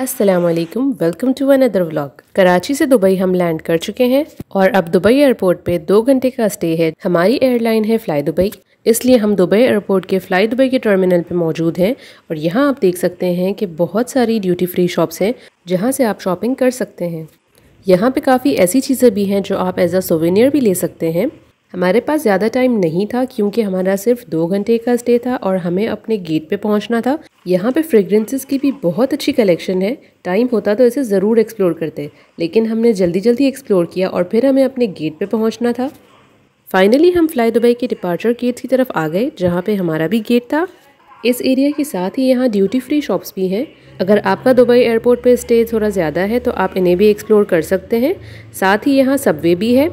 अस्सलाम वालेकुम welcome to another vlog Karachi से दुबई हम लैंड कर चुके हैं और अब दुबई एयरपोर्ट पे दो घंटे का स्टे है हमारी एयरलाइन है फ्लाई दुबई इसलिए हम दुबई एयरपोर्ट के फ़्लाई दुबई के टर्मिनल पे मौजूद हैं और यहाँ आप देख सकते हैं कि बहुत सारी ड्यूटी फ्री शॉप्स हैं जहाँ से आप शॉपिंग कर सकते हैं यहाँ पे काफ़ी ऐसी चीज़ें भी हैं जो आप एज अ सोवेनियर भी ले सकते हैं हमारे पास ज़्यादा टाइम नहीं था क्योंकि हमारा सिर्फ दो घंटे का स्टे था और हमें अपने गेट पे पहुंचना था यहाँ पे फ्रेगरेंसेस की भी बहुत अच्छी कलेक्शन है टाइम होता तो इसे ज़रूर एक्सप्लोर करते लेकिन हमने जल्दी जल्दी एक्सप्लोर किया और फिर हमें अपने गेट पे पहुँचना था फाइनली हम फ्लाई दुबई के डिपार्चर गेट की तरफ आ गए जहाँ पर हमारा भी गेट था इस एरिया के साथ ही यहाँ ड्यूटी फ्री शॉप्स भी हैं अगर आपका दुबई एयरपोर्ट पे स्टे थोड़ा ज़्यादा है तो आप इन्हें भी एक्सप्लोर कर सकते हैं साथ ही यहाँ सबवे भी है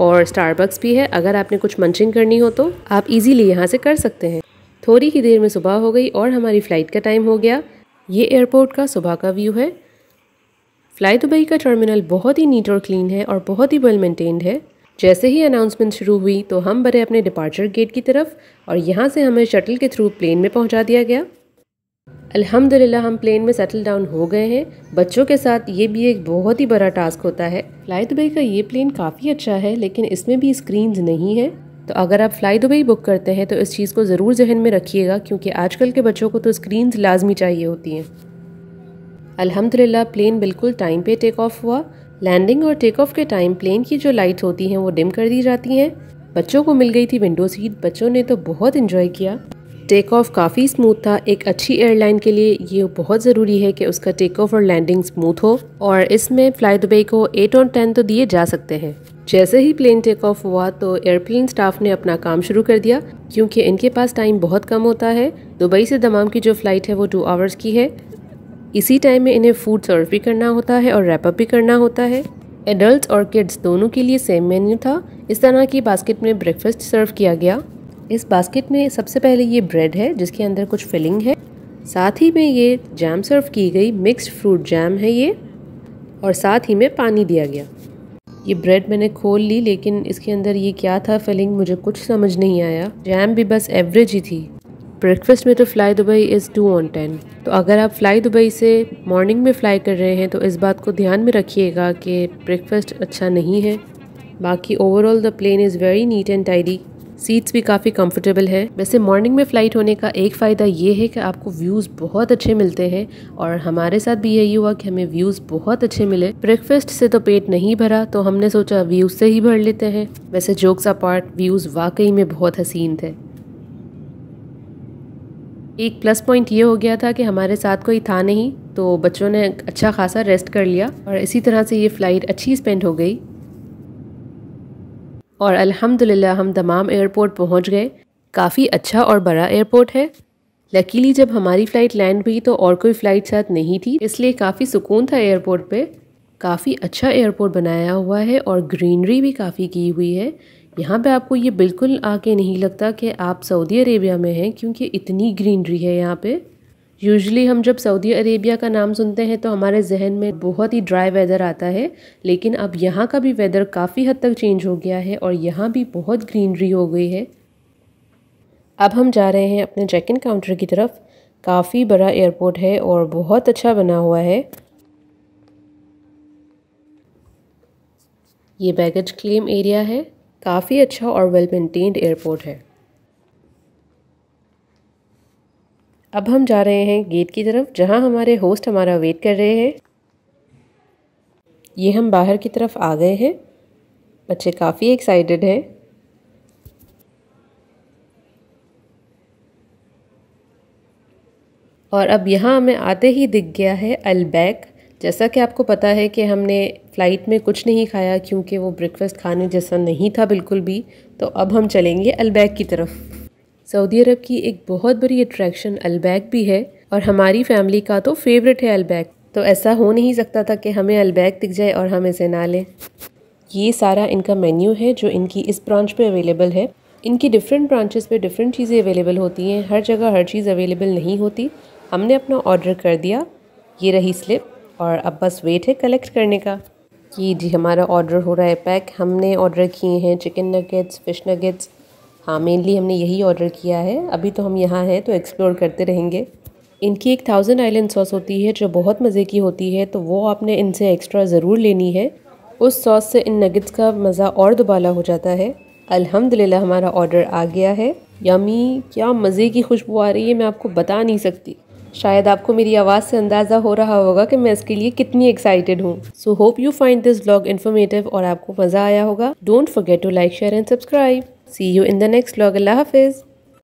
और स्टारबक्स भी है अगर आपने कुछ मंचिंग करनी हो तो आप इजीली यहाँ से कर सकते हैं थोड़ी ही देर में सुबह हो गई और हमारी फ़्लाइट का टाइम हो गया ये एयरपोर्ट का सुबह का व्यू है फ़्लाई दुबई का टर्मिनल बहुत ही नीट और क्लीन है और बहुत ही वेल मेंटेन्ड है जैसे ही अनाउंसमेंट शुरू हुई तो हम बड़े अपने डिपार्चर गेट की तरफ और यहाँ से हमें शटल के थ्रू प्लेन में पहुँचा दिया गया अल्हम्दुलिल्लाह हम प्लेन में सेटल डाउन हो गए हैं बच्चों के साथ ये भी एक बहुत ही बड़ा टास्क होता है फ्लाई दुबई का ये प्लेन काफ़ी अच्छा है लेकिन इसमें भी स्क्रीन नहीं है तो अगर आप फ्लाई दुबई बुक करते हैं तो इस चीज़ को ज़रूर जहन में रखिएगा क्योंकि आजकल के बच्चों को तो स्क्रीन लाजमी चाहिए होती हैं अल्हम्दुलिल्लाह प्लेन बिल्कुल टाइम पे टेक ऑफ हुआ लैंडिंग और टेक ऑफ के टाइम प्लेन की जो लाइट होती हैं वो डिम कर दी जाती हैं बच्चों को मिल गई थी विंडो सीट बच्चों ने तो बहुत इन्जॉय किया टेक ऑफ काफ़ी स्मूथ था एक अच्छी एयरलाइन के लिए ये बहुत ज़रूरी है कि उसका टेक ऑफ और लैंडिंग स्मूथ हो और इसमें फ्लाई दुबई को एट और टेन तो दिए जा सकते हैं जैसे ही प्लेन टेक ऑफ हुआ तो एयरप्लेन स्टाफ ने अपना काम शुरू कर दिया क्योंकि इनके पास टाइम बहुत कम होता है दुबई से दमाम की जो फ़्लाइट है वो टू आवर्स की है इसी टाइम में इन्हें फूड सर्व भी करना होता है और रैपअप भी करना होता है एडल्ट और किड्स दोनों के लिए सेम मेन्यू था इस तरह की बास्केट में ब्रेकफास्ट सर्व किया गया इस बास्केट में सबसे पहले ये ब्रेड है जिसके अंदर कुछ फिलिंग है साथ ही में ये जैम सर्व की गई मिक्स्ड फ्रूट जैम है ये और साथ ही में पानी दिया गया ये ब्रेड मैंने खोल ली लेकिन इसके अंदर ये क्या था फिलिंग मुझे कुछ समझ नहीं आया जैम भी बस एवरेज ही थी ब्रेकफास्ट में तो fly Dubai is two on ten तो अगर आप फ़्लाई दुबई से मॉर्निंग में फ़्लाई कर रहे हैं तो इस बात को ध्यान में रखिएगा कि ब्रेकफास्ट अच्छा नहीं है बाकी overall the plane is very neat and tidy seats भी काफ़ी कंफर्टेबल है वैसे मॉर्निंग में फ़्लाइट होने का एक फ़ायदा ये है कि आपको व्यूज़ बहुत अच्छे मिलते हैं और हमारे साथ भी यही हुआ कि हमें व्यूज़ बहुत अच्छे मिले ब्रेकफास्ट से तो पेट नहीं भरा तो हमने सोचा व्यूज़ से ही भर लेते हैं वैसे जोक्स अपार्ट व्यूज़ वाकई में बहुत हसीन थे एक प्लस पॉइंट ये हो गया था कि हमारे साथ कोई था नहीं तो बच्चों ने अच्छा खासा रेस्ट कर लिया और इसी तरह से ये फ़्लाइट अच्छी स्पेंड हो गई और अल्हम्दुलिल्लाह हम दमाम एयरपोर्ट पहुंच गए काफ़ी अच्छा और बड़ा एयरपोर्ट है लकीली जब हमारी फ़्लाइट लैंड हुई तो और कोई फ़्लाइट साथ नहीं थी इसलिए काफ़ी सुकून था एयरपोर्ट पे काफ़ी अच्छा एयरपोर्ट बनाया हुआ है और ग्रीनरी भी काफ़ी की हुई है यहाँ पे आपको ये बिल्कुल आके नहीं लगता कि आप सऊदी अरेबिया में हैं क्योंकि इतनी ग्रीनरी है यहाँ पर यूजली हम जब सऊदी अरेबिया का नाम सुनते हैं तो हमारे जहन में बहुत ही ड्राई वेदर आता है लेकिन अब यहाँ का भी वेदर काफ़ी हद तक चेंज हो गया है और यहाँ भी बहुत ग्रीनरी हो गई है अब हम जा रहे हैं अपने चेक इन काउंटर की तरफ काफ़ी बड़ा एयरपोर्ट है और बहुत अच्छा बना हुआ है ये बैगेज क्लेम एरिया है काफ़ी अच्छा और वेल मेंटेन्ड एयरपोर्ट है अब हम जा रहे हैं गेट की तरफ जहाँ हमारे होस्ट हमारा वेट कर रहे हैं ये हम बाहर की तरफ आ गए हैं बच्चे काफ़ी एक्साइटेड हैं और अब यहाँ हमें आते ही दिख गया है अलबैक जैसा कि आपको पता है कि हमने फ़्लाइट में कुछ नहीं खाया क्योंकि वो ब्रेकफास्ट खाने जैसा नहीं था बिल्कुल भी तो अब हम चलेंगे अलबैक की तरफ सऊदी अरब की एक बहुत बड़ी अट्रैक्शन अलबैग भी है और हमारी फैमिली का तो फेवरेट है अलबैग तो ऐसा हो नहीं सकता था कि हमें अलबैग दिख जाए और हम इसे ना लें ये सारा इनका मेन्यू है जो इनकी इस ब्रांच पे अवेलेबल है इनकी डिफरेंट ब्रांचेस पे डिफरेंट चीज़ें अवेलेबल होती हैं हर जगह हर चीज़ अवेलेबल नहीं होती हमने अपना ऑर्डर कर दिया ये रही स्लिप और अब बस वेट है कलेक्ट करने का कि जी हमारा ऑर्डर हो रहा है पैक हमने ऑर्डर किए हैं चिकन नगेट्स फ़िश नगेट्स हाँ मेनली हमने यही ऑर्डर किया है अभी तो हम यहाँ हैं तो एक्सप्लोर करते रहेंगे इनकी एक थाउजेंड आइलैंड सॉस होती है जो बहुत मज़े की होती है तो वो आपने इनसे एक्स्ट्रा ज़रूर लेनी है उस सॉस से इन नगेट्स का मज़ा और दुबाला हो जाता है अल्हम्दुलिल्लाह हमारा ऑर्डर आ गया है यमी क्या मज़े की खुशबू आ रही है मैं आपको बता नहीं सकती शायद आपको मेरी आवाज़ से अंदाज़ा हो रहा होगा कि मैं इसके लिए कितनी एक्साइटेड हूँ so hope you find this blog informative और आपको मज़ा आया होगा don't forget to like share and subscribe See you in the next vlog. Allah Hafiz.